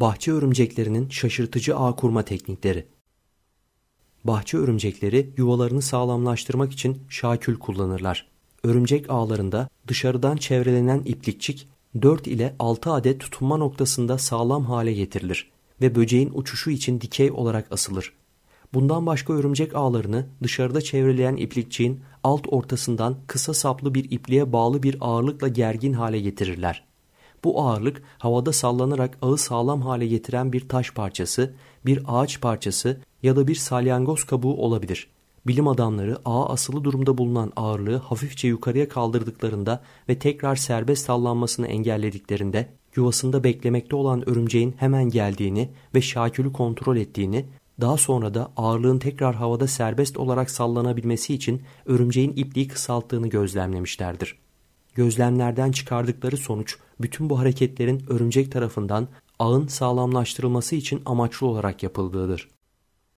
Bahçe örümceklerinin şaşırtıcı ağ kurma teknikleri. Bahçe örümcekleri yuvalarını sağlamlaştırmak için şakül kullanırlar. Örümcek ağlarında dışarıdan çevrelenen iplikçik 4 ile 6 adet tutunma noktasında sağlam hale getirilir ve böceğin uçuşu için dikey olarak asılır. Bundan başka örümcek ağlarını dışarıda çevreleyen iplikçiğin alt ortasından kısa saplı bir ipliğe bağlı bir ağırlıkla gergin hale getirirler. Bu ağırlık havada sallanarak ağı sağlam hale getiren bir taş parçası, bir ağaç parçası ya da bir salyangoz kabuğu olabilir. Bilim adamları ağa asılı durumda bulunan ağırlığı hafifçe yukarıya kaldırdıklarında ve tekrar serbest sallanmasını engellediklerinde yuvasında beklemekte olan örümceğin hemen geldiğini ve Şakül'ü kontrol ettiğini, daha sonra da ağırlığın tekrar havada serbest olarak sallanabilmesi için örümceğin ipliği kısalttığını gözlemlemişlerdir gözlemlerden çıkardıkları sonuç bütün bu hareketlerin örümcek tarafından ağın sağlamlaştırılması için amaçlı olarak yapıldığıdır.